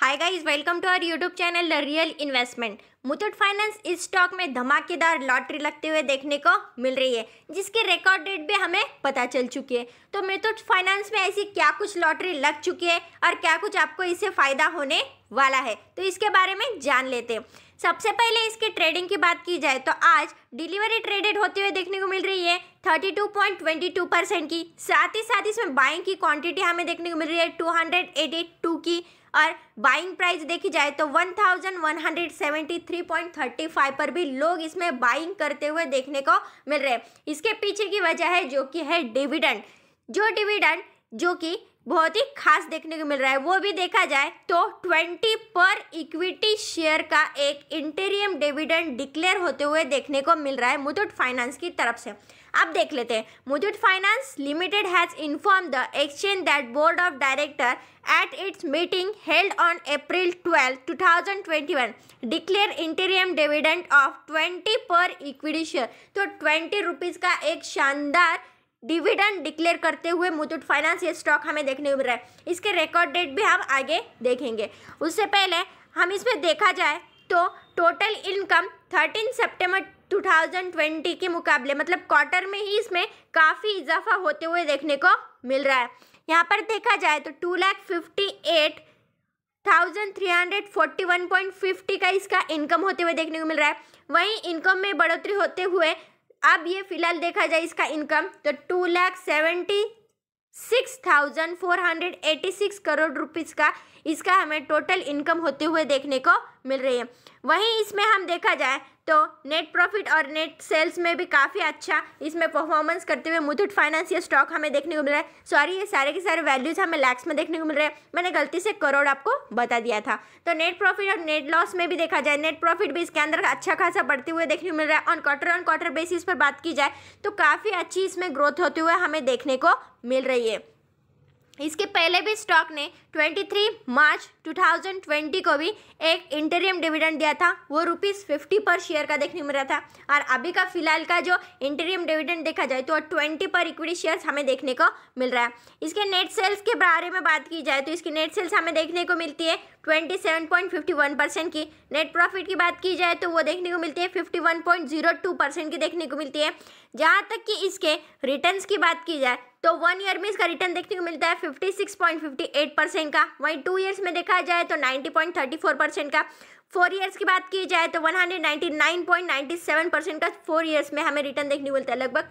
hi guys welcome to our YouTube channel the real investment Muthoot finance इस stock में धमाकेदार lottery लगते हुए देखने को मिल रही है जिसके रिकॉर्ड डेट भी हमें पता चल चुकी है तो मुथुट फाइनेंस में ऐसी क्या कुछ लॉटरी लग चुकी है और क्या कुछ आपको इससे फ़ायदा होने वाला है तो इसके बारे में जान लेते हैं सबसे पहले इसके ट्रेडिंग की बात की जाए तो आज डिलीवरी ट्रेडेड होते हुए देखने को मिल रही है thirty two point twenty two percent की साथ ही साथ इसमें बाइंग की क्वांटिटी हमें देखने को मिल रही है टू हंड्रेड एटी टू की और बाइंग प्राइस देखी जाए तो one one thousand hundred seventy three point thirty five पर भी लोग इसमें बाइंग करते हुए देखने को मिल रहे हैं इसके पीछे की वजह है जो कि है डिविडेंड जो डिविडेंड जो कि बहुत ही खास देखने को मिल रहा है वो भी देखा जाए तो 20 पर इक्विटी शेयर का एक इंटेरियम डिविडेंड डिक्लेयर होते हुए देखने को मिल रहा है मुथूट फाइनेंस की तरफ से अब देख लेते हैं Muthoot finance limited has inform the exchange that board of director at its meeting held on on twelfth two thousand declare interim dividend of twenty per equity share तो ट्वेंटी रुपीज़ का एक शानदार डिविडेंड डिक्लेयर करते हुए Muthoot finance ये stock हमें देखने को मिल रहा है इसके रिकॉर्ड डेट भी हम आगे देखेंगे उससे पहले हम इसमें देखा जाए तो टोटल इनकम 13 सितंबर 2020 के मुकाबले मतलब क्वार्टर में ही इसमें काफ़ी इजाफा होते हुए देखने को मिल रहा है यहाँ पर देखा जाए तो two lakh fifty eight thousand three hundred forty one point fifty का इसका इनकम होते हुए देखने को मिल रहा है वहीं इनकम में बढ़ोतरी होते हुए अब ये फिलहाल देखा जाए इसका इनकम तो two lakh seventy six thousand four hundred eighty six crore rupees का इसका हमें टोटल इनकम होते हुए देखने को मिल रही है वहीं इसमें हम देखा जाए तो नेट प्रॉफिट और नेट सेल्स में भी काफ़ी अच्छा इसमें परफॉर्मेंस करते हुए मुथुट फाइनेंस ये स्टॉक हमें देखने को मिल रहा है सॉरी ये सारे के सारे वैल्यूज़ हमें लैक्स में देखने को मिल रहे हैं मैंने गलती से करोड़ आपको बता दिया था तो नेट प्रॉफिट और नेट लॉस में भी देखा जाए नेट प्रॉफिट भी इसके अंदर अच्छा खासा बढ़ते हुए देखने को मिल रहा है on quarter on quarter basis पर बात की जाए तो काफ़ी अच्छी इसमें ग्रोथ होते हुए हमें देखने को मिल रही है इसके पहले भी स्टॉक ने 23 मार्च 2020 को भी एक इंटरियम डिविडेंड दिया था वो रुपीज़ फिफ्टी पर शेयर का देखने मिल रहा था और अभी का फिलहाल का जो इंटरियम डिविडेंड देखा जाए तो 20 पर इक्विटी शेयर्स हमें देखने को मिल रहा है इसके नेट सेल्स के बारे में बात की जाए तो इसकी नेट सेल्स हमें देखने को मिलती है ट्वेंटी परसेंट की नेट प्रॉफिट की बात की जाए तो वो देखने को मिलती है फिफ्टी परसेंट की देखने को मिलती है जहाँ तक कि इसके रिटर्न की बात की जाए तो वन ईयर में इसका रिटर्न देखने को मिलता है 56.58 परसेंट का वहीं टू ईयर्स में देखा जाए तो 90.34 परसेंट का फोर ईयर्स की बात की जाए तो 199.97 परसेंट का फोर ईयर्स में हमें रिटर्न देखने को मिलता है लगभग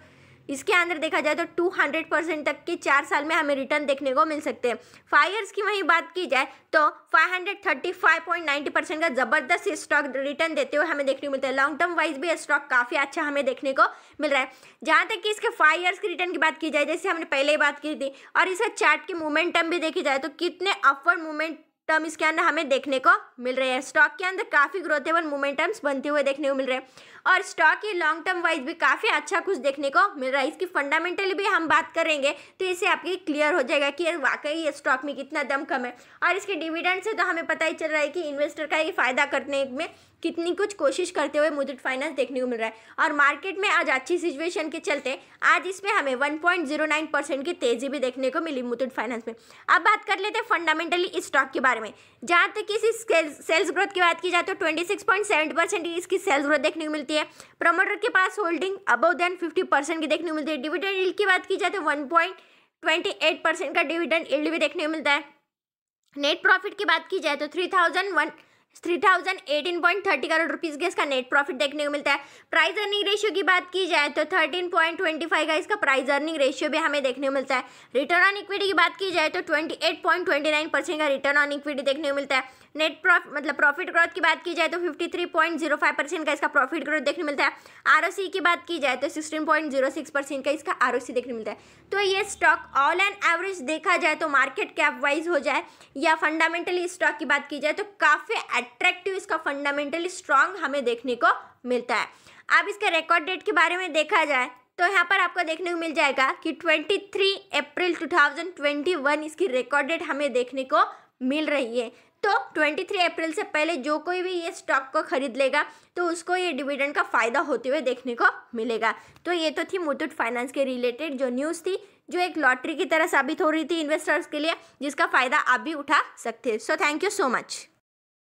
इसके अंदर देखा जाए तो टू हंड्रेड परसेंट तक के चार साल में हमें रिटर्न देखने को मिल सकते हैं फाइव ईयर्स की वहीं बात की जाए तो five hundred thirty five point ninety percent का ज़बरदस्त स्टॉक रिटर्न देते हुए हमें देखने को मिलता है लॉन्ग टर्म वाइज भी स्टॉक काफ़ी अच्छा हमें देखने को मिल रहा है जहाँ तक कि इसके फाइव ईयर्स की रिटर्न की बात की जाए जैसे हमने पहले ही बात की थी और इसका चार्ट की मोमेंटम भी देखी जाए तो कितने अपवर्ड मूवमेंट टर्म इसके अंदर हमें देखने को मिल रहे हैं स्टॉक के अंदर काफ़ी ग्रोथेबल मोमेंटम्स बनते हुए देखने को मिल रहे हैं और स्टॉक ये लॉन्ग टर्म वाइज भी काफ़ी अच्छा कुछ देखने को मिल रहा है इसकी फंडामेंटली भी हम बात करेंगे तो इसे आपकी क्लियर हो जाएगा कि वाकई ये स्टॉक में कितना दम कम है और इसके डिविडेंड से तो हमें पता ही चल रहा है कि इन्वेस्टर का ये फ़ायदा करने में कितनी कुछ कोशिश करते हुए मुथूट फाइनेंस देखने को मिल रहा है और मार्केट में आज अच्छी सिचुएशन के चलते आज इसमें हमें वन परसेंट की तेज़ी भी देखने को मिली मुथुट फाइनेंस में अब बात कर लेते हैं फंडामेंटली इस स्टॉक के बारे बारे में जहाँ तक कि इसकी सेल्स ग्रोथ की बात की जाए तो 26.7 परसेंट इसकी सेल्स ग्रोथ देखने को मिलती है प्रमोटर के पास होल्डिंग अबव देन 50 परसेंट की देखने को मिलती है डिविडेंड इल्ड की बात की जाए तो 1.28 परसेंट का डिविडेंड इल्ड भी देखने को मिलता है नेट प्रॉफिट की बात की जाए तो three thousand one three thousand eighteen point thirty crore rupees का इसका नेट प्रॉफिट देखने को मिलता है प्राइस अर्निंग रेशियो की बात की जाए तो थर्टीन पॉइंट ट्वेंटी फाइव का इसका प्राइस अर्निंग रेशियो भी हमें देखने को मिलता है रिटर्न ऑन इक्विटी की बात की जाए तो twenty eight point twenty nine percent का रिटर्न ऑन इक्विटी देखने को मिलता है नेट प्रॉफिट मतलब प्रॉफिट ग्रोथ की बात की जाए तो fifty three point zero five percent का इसका प्रॉफिट ग्रोथ देखने मिलता है आर की बात की जाए तो sixteen point zero six percent का इसका आर देखने मिलता है तो ये स्टॉक ऑल एंड एवरेज देखा जाए तो मार्केट कैप वाइज हो जाए या फंडामेंटली स्टॉक की बात की जाए तो काफ़ी अट्रैक्टिव इसका फंडामेंटली स्ट्रांग हमें देखने को मिलता है अब इसके रिकॉर्ड डेट के बारे में देखा जाए तो यहाँ पर आपको देखने को मिल जाएगा कि 23 अप्रैल 2021 इसकी रिकॉर्ड डेट हमें देखने को मिल रही है तो 23 अप्रैल से पहले जो कोई भी ये स्टॉक को खरीद लेगा तो उसको ये डिविडेंड का फ़ायदा होते हुए देखने को मिलेगा तो ये तो थी मुथूट फाइनेंस के रिलेटेड जो न्यूज़ थी जो एक लॉटरी की तरह साबित हो रही थी इन्वेस्टर्स के लिए जिसका फ़ायदा आप भी उठा सकते हैं so thank you so much